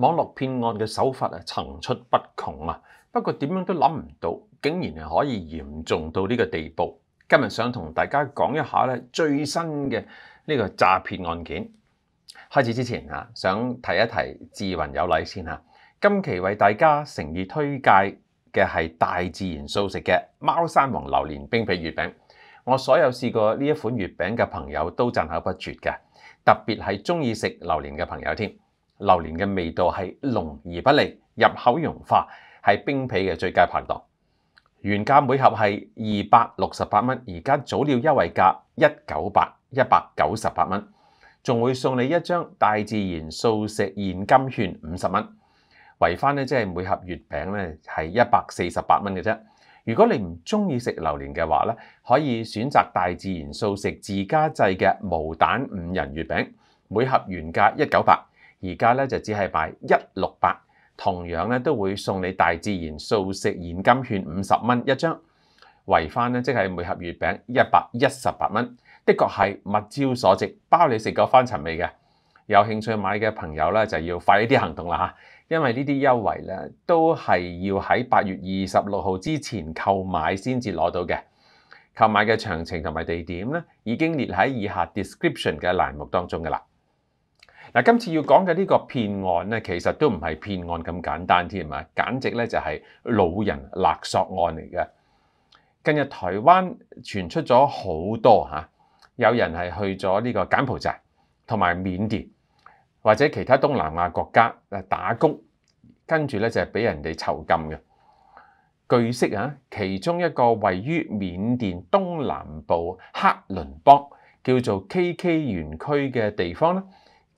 網絡騙案嘅手法啊，層出不窮啊！不過點樣都諗唔到，竟然係可以嚴重到呢個地步。今日想同大家講一下咧最新嘅呢個詐騙案件。開始之前啊，想提一提智雲有禮先啊。今期為大家誠意推介嘅係大自然素食嘅貓山王榴蓮冰皮月餅。我所有試過呢一款月餅嘅朋友都讚口不絕嘅，特別係中意食榴蓮嘅朋友添。榴莲嘅味道係濃而不膩，入口融化，係冰皮嘅最佳拍档。原價每盒係二百六十八蚊，而家早料優惠價一九八一百九十八蚊，仲會送你一張大自然素食現金券五十蚊，围翻咧即係每盒月餅咧係一百四十八蚊嘅啫。如果你唔中意食榴莲嘅話咧，可以選擇大自然素食自家製嘅無蛋五仁月餅，每盒原價一九八。而家咧就只係買一六八，同樣咧都會送你大自然素食現金券五十蚊一張，維翻咧即係每盒月餅一百一十八蚊，的確係物超所值，包你食夠翻層味嘅。有興趣買嘅朋友咧就要快啲行動啦因為呢啲優惠咧都係要喺八月二十六號之前購買先至攞到嘅。購買嘅詳情同埋地點咧已經列喺以下 description 嘅欄目當中㗎啦。嗱，今次要講嘅呢個騙案咧，其實都唔係騙案咁簡單添啊！簡直咧就係老人勒索案嚟嘅。近日台灣傳出咗好多嚇，有人係去咗呢個柬埔寨同埋緬甸或者其他東南亞國家打工，跟住咧就係俾人哋囚禁嘅。據悉啊，其中一個位於緬甸東南部克倫邦叫做 KK 園區嘅地方咧。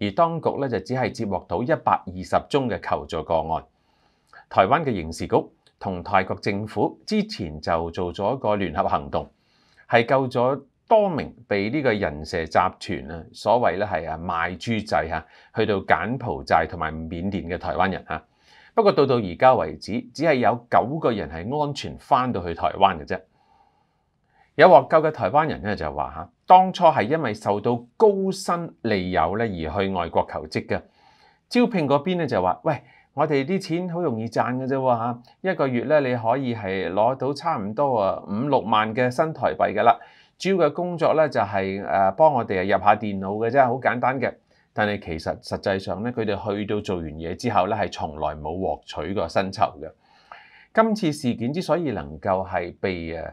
而當局咧就只係接獲到一百二十宗嘅求助個案。台灣嘅刑事局同泰國政府之前就做咗一個聯合行動，係救咗多名被呢個人蛇集團啊所謂咧係啊賣豬仔嚇去到柬埔寨同埋緬甸嘅台灣人嚇。不過到到而家為止，只係有九個人係安全翻到去台灣嘅啫。有獲救嘅台灣人咧就話嚇，當初係因為受到高薪利誘咧而去外國求職嘅。招聘嗰邊咧就話：，喂，我哋啲錢好容易賺嘅啫喎一個月咧你可以係攞到差唔多啊五六萬嘅新台幣嘅啦。主要嘅工作咧就係誒幫我哋入下電腦嘅啫，好簡單嘅。但系其實實際上咧，佢哋去到做完嘢之後咧，係從來冇獲取過薪酬嘅。今次事件之所以能夠係被誒，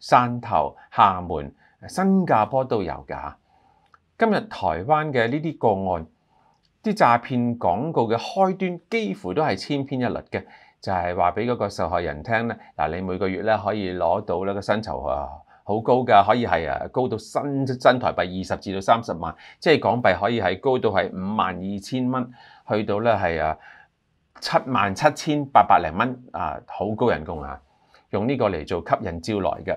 汕頭、廈門、新加坡都有㗎。今日台灣嘅呢啲個案，啲詐騙廣告嘅開端幾乎都係千篇一律嘅，就係話俾嗰個受害人聽咧。嗱，你每個月咧可以攞到咧個薪酬啊，好高㗎，可以係啊高到新新台幣二十至到三十萬，即係港幣可以係高到係五萬二千蚊，去到咧係啊七萬七千八百零蚊啊，好高人工啊！用呢個嚟做吸引招來嘅，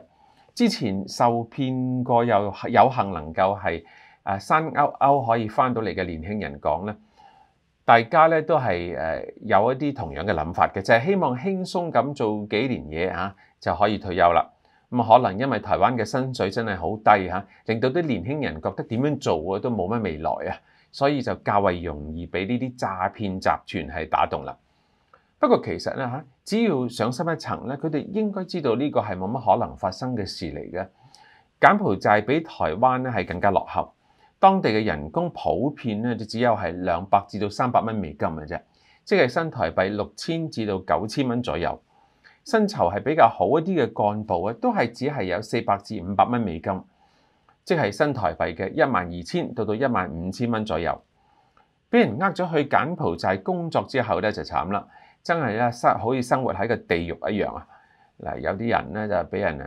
之前受騙過又有幸能夠係啊山勾勾可以翻到嚟嘅年輕人講咧，大家咧都係誒有一啲同樣嘅諗法嘅，就係希望輕鬆咁做幾年嘢嚇就可以退休啦。咁可能因為台灣嘅薪水真係好低嚇，令到啲年輕人覺得點樣做都冇乜未來啊，所以就較為容易俾呢啲詐騙集團係打動啦。不過其實咧只要上深一層咧，佢哋應該知道呢個係冇乜可能發生嘅事嚟嘅。柬埔寨比台灣咧係更加落後，當地嘅人工普遍咧就只有係兩百至到三百蚊美金嘅啫，即係新台幣六千至到九千蚊左右。薪酬係比較好一啲嘅幹部咧，都係只係有四百至五百蚊美金，即係新台幣嘅一萬二千到到一萬五千蚊左右。俾人呃咗去柬埔寨工作之後咧，就慘啦。真係啊，生可以生活喺個地獄一樣啊！嗱，有啲人咧就俾人誒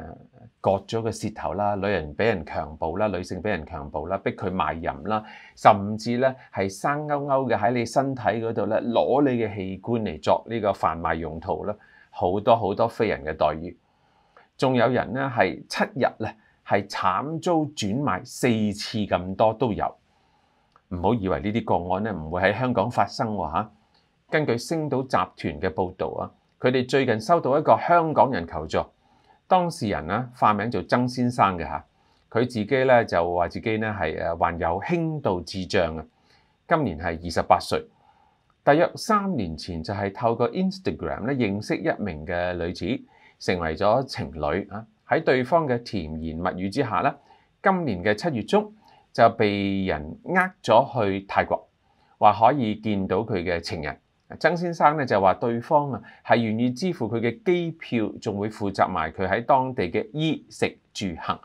割咗個舌頭啦，女人俾人強暴啦，女性俾人強暴啦，逼佢賣淫啦，甚至咧係生勾勾嘅喺你身體嗰度咧攞你嘅器官嚟作呢個販賣用途啦，好多好多非人嘅待遇。仲有人咧係七日咧係慘遭轉賣四次咁多都有，唔好以為呢啲個案咧唔會喺香港發生喎根據星島集團嘅報導啊，佢哋最近收到一個香港人求助，當事人咧化名做曾先生嘅嚇，佢自己咧就話自己咧係誒患有輕度智障啊，今年係二十八歲，大約三年前就係透過 Instagram 咧認識一名嘅女子，成為咗情侶啊。喺對方嘅甜言蜜語之下咧，今年嘅七月中就被人呃咗去泰國，話可以見到佢嘅情人。曾先生咧就話：對方啊係願意支付佢嘅機票，仲會負責埋佢喺當地嘅衣食住行，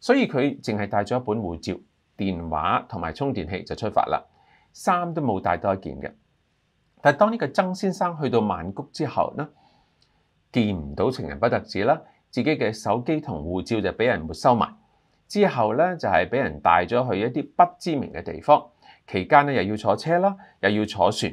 所以佢淨係帶咗一本護照、電話同埋充電器就出發啦，衫都冇帶多一件嘅。但當呢個曾先生去到曼谷之後呢，見唔到情人不特止啦，自己嘅手機同護照就俾人沒收埋，之後呢，就係俾人帶咗去一啲不知名嘅地方，期間咧又要坐車啦，又要坐船。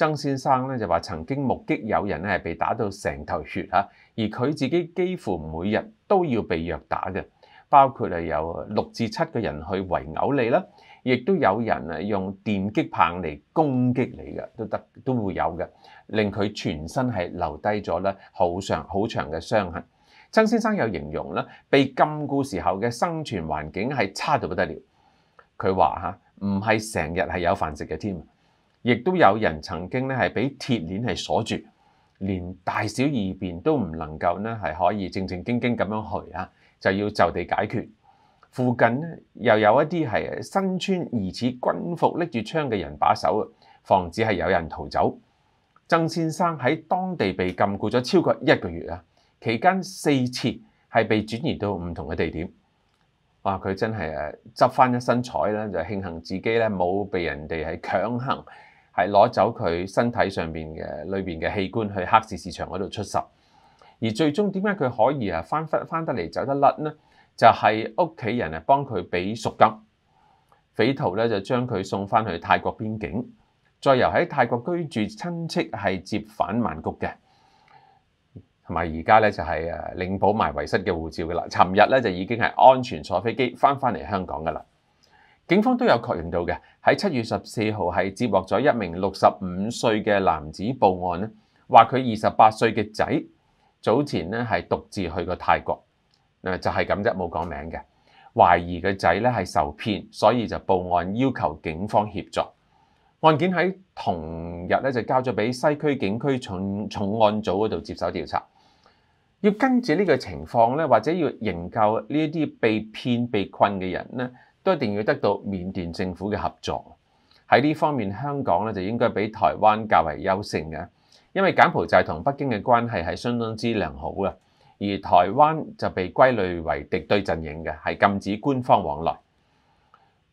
曾先生咧就話曾經目擊有人咧被打到成頭血嚇，而佢自己幾乎每日都要被虐打嘅，包括係有六至七個人去圍毆你啦，亦都有人啊用電擊棒嚟攻擊你嘅，都得都會有嘅，令佢全身係留低咗咧好長好長嘅傷痕。曾先生有形容咧，被禁锢時候嘅生存環境係差到不得了，佢話嚇唔係成日係有飯食嘅添。亦都有人曾經咧係俾鐵鏈係鎖住，連大小二便都唔能夠咧係可以正正經經咁樣去啊，就要就地解決。附近咧又有一啲係身穿疑似軍服拎住槍嘅人把守，防止係有人逃走。曾先生喺當地被禁固咗超過一個月啊，期間四次係被轉移到唔同嘅地點。哇！佢真係誒執翻一身彩啦，就慶幸自己咧冇被人哋係強行。係攞走佢身體上面嘅裏邊嘅器官去黑市市場嗰度出售，而最終點解佢可以啊翻翻翻得嚟走得甩呢？就係屋企人啊幫佢俾赎金，匪徒咧就將佢送翻去泰國邊境，再由喺泰國居住親戚係接返曼谷嘅，同埋而家咧就係啊領保埋遺失嘅護照噶啦。尋日咧就已經係安全坐飛機翻翻嚟香港噶啦。警方都有確認到嘅，喺七月十四号系接獲咗一名六十五岁嘅男子報案咧，話佢二十八岁嘅仔早前咧係獨自去過泰國，誒就係咁啫，冇講名嘅，懷疑嘅仔咧係受騙，所以就報案要求警方協助。案件喺同日咧就交咗俾西區警區重重案組嗰度接手調查，要跟住呢個情況咧，或者要營救呢一啲被騙被困嘅人咧。都一定要得到緬甸政府嘅合作喺呢方面，香港咧就應該比台灣較為優勝嘅，因為柬埔寨同北京嘅關係係相當之良好嘅，而台灣就被歸類為敵對陣營嘅，係禁止官方往來。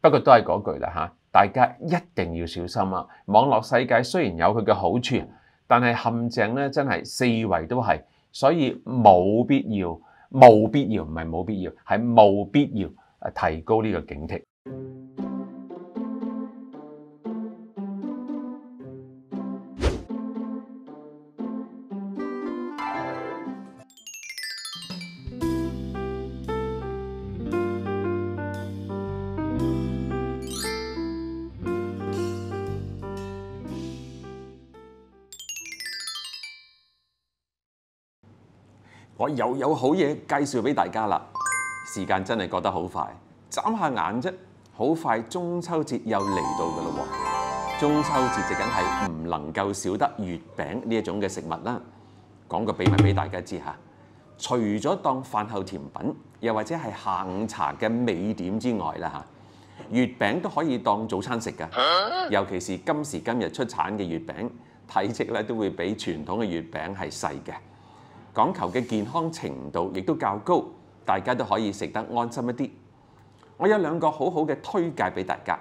不過都係嗰句啦嚇，大家一定要小心啊！網絡世界雖然有佢嘅好處，但係陷阱咧真係四圍都係，所以冇必要冇必要唔係冇必要係冇必要。提高呢個警惕。我又有好嘢介紹俾大家啦！時間真係過得好快，眨下眼啫，好快中秋節又嚟到噶咯喎！中秋節就緊係唔能夠少得月餅呢一種嘅食物啦。講個秘密俾大家知嚇，除咗當飯後甜品，又或者係下午茶嘅美點之外啦嚇，月餅都可以當早餐食噶。尤其是今時今日出產嘅月餅，體積咧都會比傳統嘅月餅係細嘅，講求嘅健康程度亦都較高。大家都可以食得安心一啲。我有兩個好好嘅推介俾大家，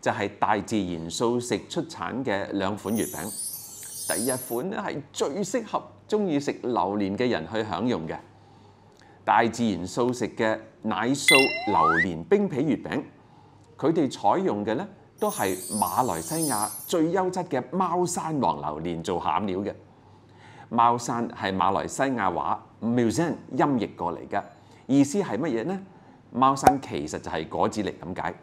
就係大自然素食出產嘅兩款月餅。第一款咧係最適合中意食榴蓮嘅人去享用嘅。大自然素食嘅奶酥榴蓮冰皮月餅，佢哋採用嘅咧都係馬來西亞最優質嘅貓山王榴蓮做餡料嘅。貓山係馬來西亞話 m u s e n 音譯過嚟嘅。意思係乜嘢呢？貓山其實就係果子狸咁解。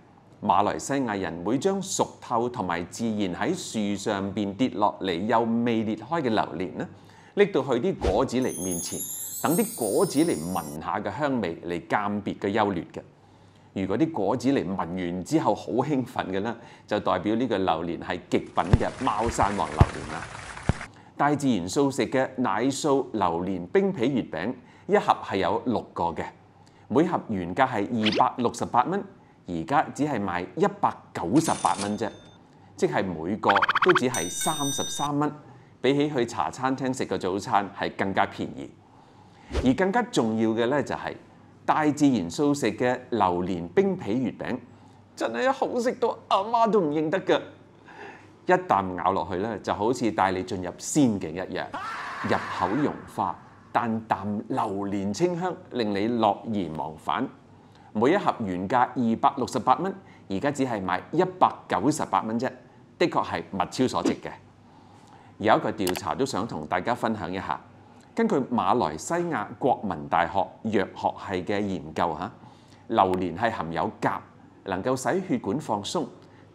馬來西亞人會將熟透同埋自然喺樹上邊跌落嚟又未裂開嘅榴蓮呢，拎到去啲果子狸面前，等啲果子狸聞下嘅香味嚟鑑別嘅優劣嘅。如果啲果子狸聞完之後好興奮嘅咧，就代表呢個榴蓮係極品嘅貓山王榴蓮啦。大自然素食嘅奶酥榴蓮冰皮月餅一盒係有六個嘅。每盒原價係二百六十八蚊，而家只係賣一百九十八蚊啫，即係每個都只係三十三蚊，比起去茶餐廳食個早餐係更加便宜。而更加重要嘅咧就係大自然素食嘅榴蓮冰皮月餅，真係好食到阿媽都唔認得㗎！一啖咬落去咧，就好似帶你進入仙境一樣，入口融化。淡淡榴蓮清香令你樂而忘返，每一盒原價二百六十八蚊，而家只係賣一百九十八蚊啫，的確係物超所值嘅。有一個調查都想同大家分享一下，根據馬來西亞國民大學藥學系嘅研究嚇，榴蓮係含有鈉，能夠使血管放鬆，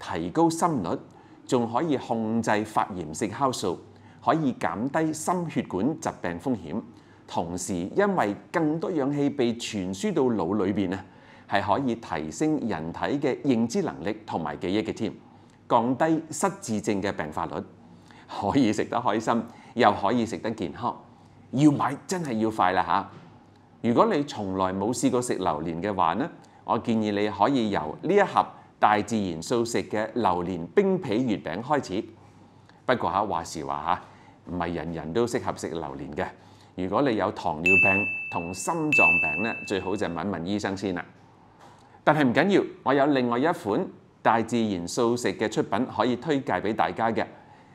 提高心率，仲可以控制發炎性酵素，可以減低心血管疾病風險。同時，因為更多氧氣被傳輸到腦裏邊咧，係可以提升人體嘅認知能力同埋記憶嘅添，降低失智症嘅病發率，可以食得開心又可以食得健康。要買真係要快啦嚇！如果你從來冇試過食榴蓮嘅話呢，我建議你可以由呢一盒大自然素食嘅榴蓮冰皮月餅開始。不過嚇話時話嚇，唔係人人都適合食榴蓮嘅。如果你有糖尿病同心臟病咧，最好就問問醫生先啦。但係唔緊要，我有另外一款大自然素食嘅出品可以推介俾大家嘅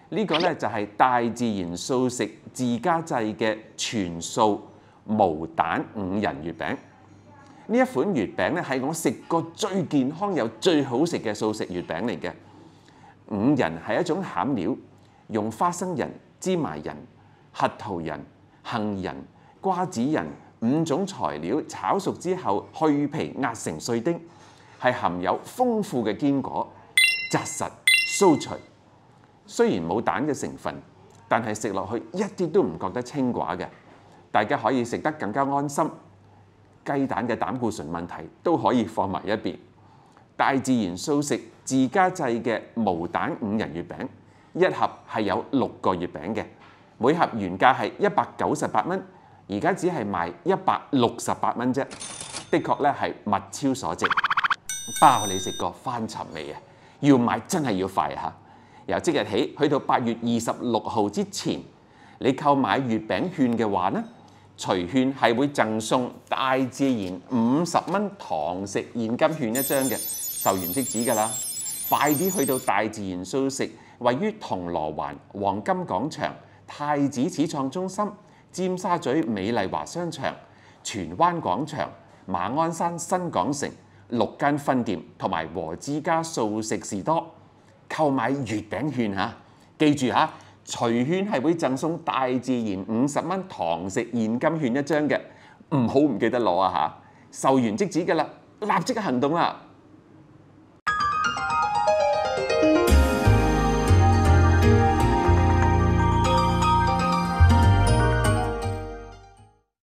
呢個咧，就係大自然素食自家製嘅全素無蛋五仁月餅。呢一款月餅咧係我食過最健康又最好食嘅素食月餅嚟嘅。五仁係一種餡料，用花生仁、芝麻仁、核桃仁。杏仁、瓜子仁五種材料炒熟之後去皮壓成碎丁，係含有豐富嘅堅果，紮實酥脆。雖然冇蛋嘅成分，但係食落去一啲都唔覺得清寡嘅。大家可以食得更加安心，雞蛋嘅膽固醇問題都可以放埋一邊。大自然素食自家製嘅無蛋五仁月餅，一盒係有六個月餅嘅。每盒原價係一百九十八蚊，而家只係賣一百六十八蚊啫。的確咧係物超所值，包你食過翻尋味啊！要買真係要快啊！嚇，由即日起去到八月二十六號之前，你購買月餅券嘅話咧，除券係會贈送大自然五十蚊堂食現金券一張嘅，就完即止㗎啦。快啲去到大自然素食，位於銅鑼灣黃金廣場。太子始創中心、尖沙咀美麗華商場、荃灣廣場、馬鞍山新港城六間分店同埋和之家素食士多購買月餅券嚇，記住嚇，除券係會贈送大自然五十蚊堂食現金券一張嘅，唔好唔記得攞啊嚇，售完即止噶啦，立即行動啊！